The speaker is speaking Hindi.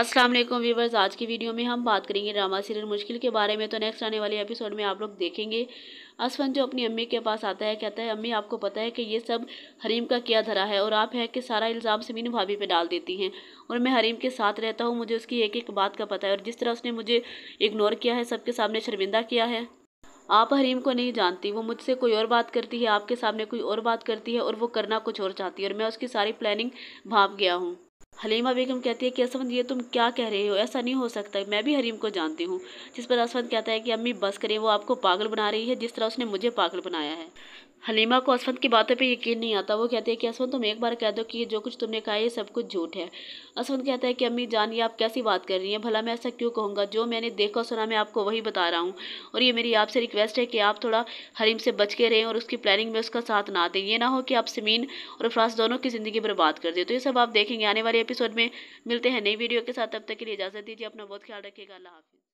अस्सलाम वालेकुम वीवर्स आज की वीडियो में हम बात करेंगे ड्रामा सीरियल मुश्किल के बारे में तो नेक्स्ट आने वाले एपिसोड में आप लोग देखेंगे असफन जो अपनी अम्मी के पास आता है कहता है अम्मी आपको पता है कि ये सब हरीम का किया धरा है और आप है कि सारा इल्ज़ाम समीन भाभी पे डाल देती हैं और मैं हरीम के साथ रहता हूँ मुझे उसकी एक एक बात का पता है और जिस तरह उसने मुझे इग्नोर किया है सबके सामने शर्मिंदा किया है आप हरीम को नहीं जानती वो मुझसे कोई और बात करती है आपके सामने कोई और बात करती है और वो करना कुछ और चाहती है और मैं उसकी सारी प्लानिंग भाप गया हूँ हलीमा बेगम कहती है कि असवंत ये तुम क्या कह रहे हो ऐसा नहीं हो सकता मैं भी हरीम को जानती हूँ जिस पर असवंत कहता है कि अम्मी बस करें वो आपको पागल बना रही है जिस तरह उसने मुझे पागल बनाया है हलीमा को असवंत की बातों पे यकीन नहीं आता वो कहती है कि असवंत तुम एक बार कह दो कि जो कुछ तुमने कहा ये सब कुछ झूठ है असवंत कहता है कि अम्मी जानिए आप कैसी बात कर रही हैं भला मैं ऐसा क्यों कहूँगा जो मैंने देखा सुना मैं आपको वही बता रहा हूँ और ये मेरी आपसे रिक्वेस्ट है कि आप थोड़ा हरीम से बच के रहें और उसकी प्लानिंग में उसका साथ ना दें ये ना हो कि आप समीन और अफराज दोनों की ज़िंदगी बर्बाद कर दें तो ये सब आप देखेंगे आने वाले एपिसोड में मिलते हैं नई वीडियो के साथ तब तक के लिए इजाज़त दीजिए अपना बहुत ख्याल रखिएगा अल्लाह हाफिज़